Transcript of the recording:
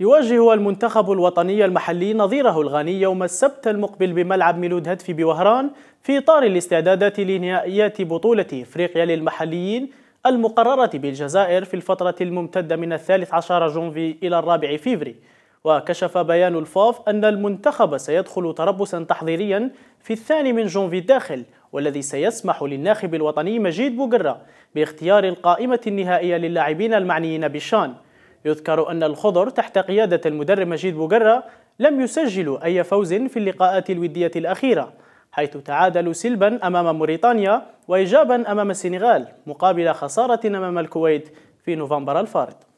يواجه المنتخب الوطني المحلي نظيره الغاني يوم السبت المقبل بملعب ميلود هدفي بوهران في إطار الاستعدادات لنهائيات بطولة إفريقيا للمحليين المقررة بالجزائر في الفترة الممتدة من الثالث عشر جونفي إلى الرابع فيفري وكشف بيان الفاف أن المنتخب سيدخل تربصا تحضيريا في الثاني من جونفي الداخل والذي سيسمح للناخب الوطني مجيد بوغرا باختيار القائمة النهائية للاعبين المعنيين بالشان يذكر أن الخضر تحت قيادة المدرب مجيد بوغرة لم يسجلوا أي فوز في اللقاءات الودية الأخيرة حيث تعادلوا سلبا أمام موريتانيا وإيجابا أمام السنغال مقابل خسارة أمام الكويت في نوفمبر الفارط